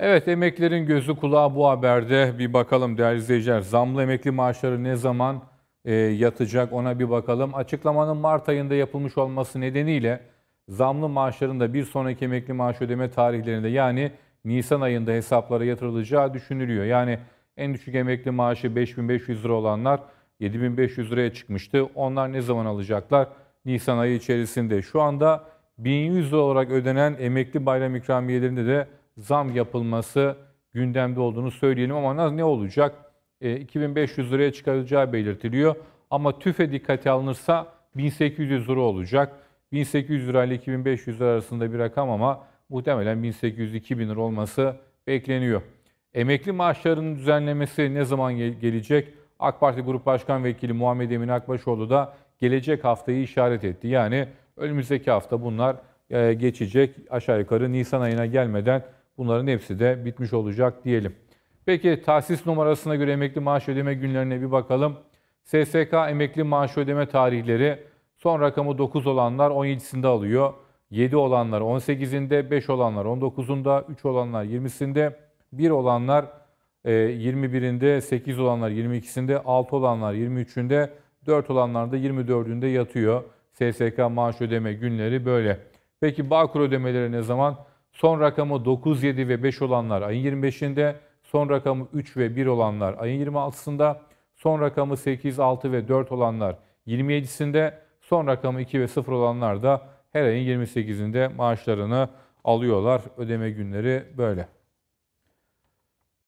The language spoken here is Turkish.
Evet emeklerin gözü kulağı bu haberde bir bakalım değerli izleyiciler. Zamlı emekli maaşları ne zaman e, yatacak ona bir bakalım. Açıklamanın Mart ayında yapılmış olması nedeniyle zamlı maaşların da bir sonraki emekli maaş ödeme tarihlerinde yani Nisan ayında hesaplara yatırılacağı düşünülüyor. Yani en düşük emekli maaşı 5500 lira olanlar 7500 liraya çıkmıştı. Onlar ne zaman alacaklar? Nisan ayı içerisinde. Şu anda 1100 lira olarak ödenen emekli bayram ikramiyelerinde de zam yapılması gündemde olduğunu söyleyelim ama ne olacak? 2500 e, liraya çıkarılacağı belirtiliyor. Ama tüfe dikkate alınırsa 1800 lira olacak. 1800 lira ile 2500 lira arasında bir rakam ama muhtemelen 1800-2000 lira olması bekleniyor. Emekli maaşlarının düzenlemesi ne zaman gelecek? AK Parti Grup Başkan Vekili Muhammed Emin Akbaşoğlu da gelecek haftayı işaret etti. Yani önümüzdeki hafta bunlar e, geçecek. Aşağı yukarı Nisan ayına gelmeden Bunların hepsi de bitmiş olacak diyelim. Peki tahsis numarasına göre emekli maaş ödeme günlerine bir bakalım. SSK emekli maaş ödeme tarihleri son rakamı 9 olanlar 17'sinde alıyor. 7 olanlar 18'inde, 5 olanlar 19'unda, 3 olanlar 20'sinde, 1 olanlar 21'inde, e, 8 olanlar 22'sinde, 6 olanlar 23'ünde, 4 olanlar da 24'ünde yatıyor. SSK maaş ödeme günleri böyle. Peki Bağkur ödemeleri ne zaman? Son rakamı 9, 7 ve 5 olanlar ayın 25'inde, son rakamı 3 ve 1 olanlar ayın 26'sında, son rakamı 8, 6 ve 4 olanlar 27'sinde, son rakamı 2 ve 0 olanlar da her ayın 28'inde maaşlarını alıyorlar. Ödeme günleri böyle.